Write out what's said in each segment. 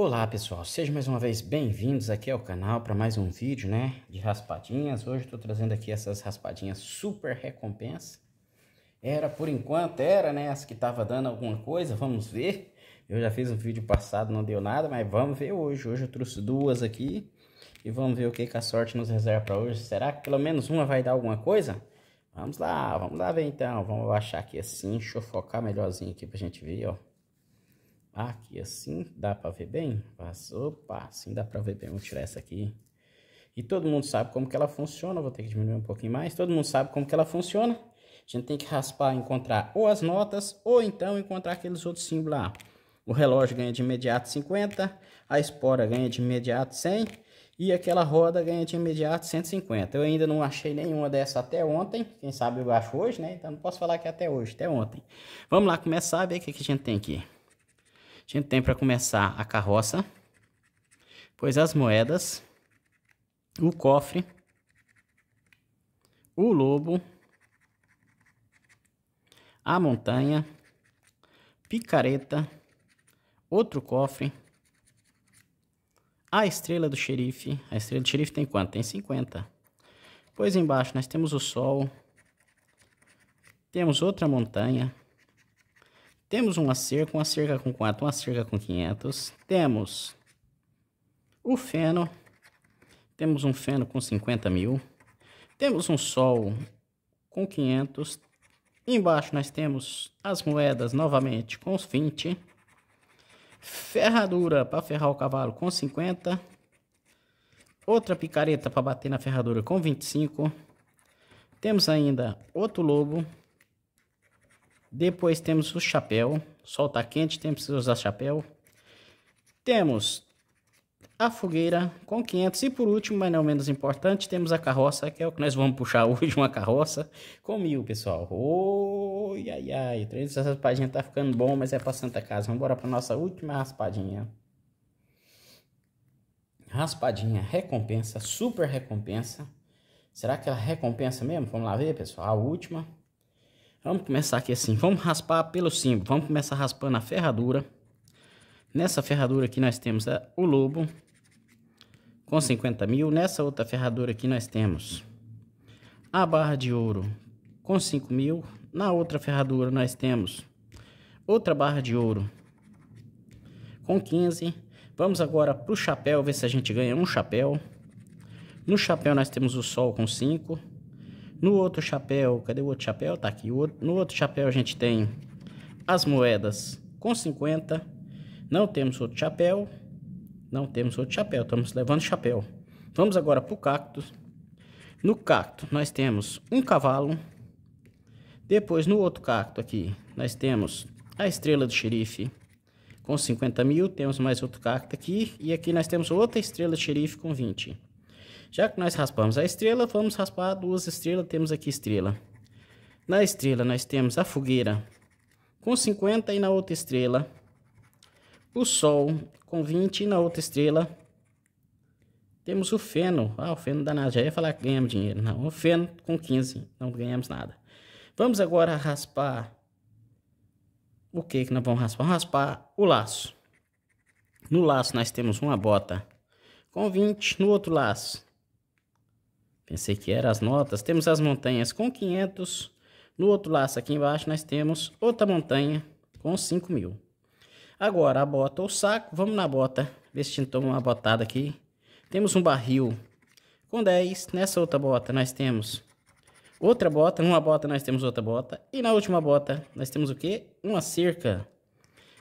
Olá pessoal, sejam mais uma vez bem-vindos aqui ao canal para mais um vídeo né, de raspadinhas. Hoje estou trazendo aqui essas raspadinhas super recompensa. Era por enquanto, era né, as que tava dando alguma coisa, vamos ver. Eu já fiz um vídeo passado, não deu nada, mas vamos ver hoje. Hoje eu trouxe duas aqui e vamos ver o que, que a sorte nos reserva para hoje. Será que pelo menos uma vai dar alguma coisa? Vamos lá, vamos lá ver então. Vamos baixar aqui assim, deixa eu focar melhorzinho aqui para a gente ver, ó. Aqui assim dá para ver bem? Opa, assim dá para ver bem. Vou tirar essa aqui. E todo mundo sabe como que ela funciona. Vou ter que diminuir um pouquinho mais. Todo mundo sabe como que ela funciona. A gente tem que raspar e encontrar ou as notas ou então encontrar aqueles outros símbolos lá. O relógio ganha de imediato 50, a espora ganha de imediato 100 e aquela roda ganha de imediato 150. Eu ainda não achei nenhuma dessa até ontem, quem sabe eu acho hoje, né? Então não posso falar que é até hoje, até ontem. Vamos lá começar a ver o que, que a gente tem aqui. A gente tem para começar a carroça, pois as moedas, o cofre, o lobo, a montanha, picareta, outro cofre, a estrela do xerife. A estrela do xerife tem quanto? Tem 50. Pois embaixo nós temos o sol, temos outra montanha, temos uma cerca, uma cerca com 4, uma cerca com 500. Temos o feno. Temos um feno com 50 mil. Temos um sol com 500. Embaixo nós temos as moedas novamente com os 20. Ferradura para ferrar o cavalo com 50. Outra picareta para bater na ferradura com 25. Temos ainda outro lobo depois temos o chapéu. Sol tá quente, tem que usar chapéu. Temos a fogueira com 500 e por último, mas não menos importante, temos a carroça, que é o que nós vamos puxar hoje, uma carroça com mil, pessoal. Oi, ai, ai, Três treino dessa raspadinha tá ficando bom, mas é pra Santa Casa. Vamos embora pra nossa última raspadinha. Raspadinha, recompensa, super recompensa. Será que ela recompensa mesmo? Vamos lá ver, pessoal, a última. Vamos começar aqui assim, vamos raspar pelo símbolo, vamos começar raspando a ferradura. Nessa ferradura aqui nós temos é, o lobo com 50 mil, nessa outra ferradura aqui nós temos a barra de ouro com 5 mil, na outra ferradura nós temos outra barra de ouro com 15. Vamos agora para o chapéu, ver se a gente ganha um chapéu. No chapéu nós temos o sol com 5 no outro chapéu, cadê o outro chapéu? Tá aqui. No outro chapéu a gente tem as moedas com 50. Não temos outro chapéu. Não temos outro chapéu. Estamos levando chapéu. Vamos agora para o cacto. No cacto nós temos um cavalo. Depois no outro cacto aqui nós temos a estrela do xerife com 50 mil. Temos mais outro cacto aqui. E aqui nós temos outra estrela do xerife com 20. Já que nós raspamos a estrela, vamos raspar duas estrelas, temos aqui estrela. Na estrela nós temos a fogueira com 50 e na outra estrela o sol com 20 e na outra estrela temos o feno. Ah, o feno danado, já ia falar que ganhamos dinheiro. Não, o feno com 15, não ganhamos nada. Vamos agora raspar o que que nós vamos raspar? Vamos raspar o laço. No laço nós temos uma bota com 20, no outro laço Pensei que eram as notas. Temos as montanhas com 500. No outro laço aqui embaixo, nós temos outra montanha com 5 mil. Agora, a bota ou saco. Vamos na bota. Ver se a gente toma uma botada aqui. Temos um barril com 10. Nessa outra bota, nós temos outra bota. Numa bota, nós temos outra bota. E na última bota, nós temos o quê? Uma cerca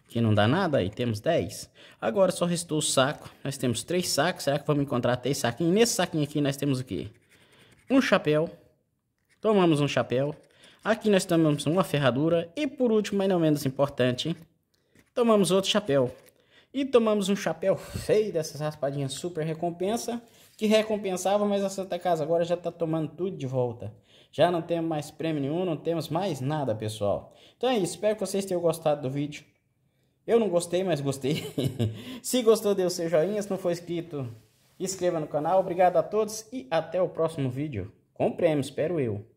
que não dá nada, e temos 10. Agora só restou o saco, nós temos 3 sacos, será que vamos encontrar 3 saquinhos? Nesse saquinho aqui nós temos o quê? um chapéu. Tomamos um chapéu. Aqui nós tomamos uma ferradura. E por último, mas não menos importante, tomamos outro chapéu. E tomamos um chapéu feio dessas raspadinhas super recompensa. Que recompensava, mas a Santa Casa agora já está tomando tudo de volta. Já não temos mais prêmio nenhum, não temos mais nada, pessoal. Então é isso, espero que vocês tenham gostado do vídeo. Eu não gostei, mas gostei. se gostou, deu seu joinha. Se não for inscrito, inscreva no canal. Obrigado a todos e até o próximo vídeo. Com prêmio, espero eu.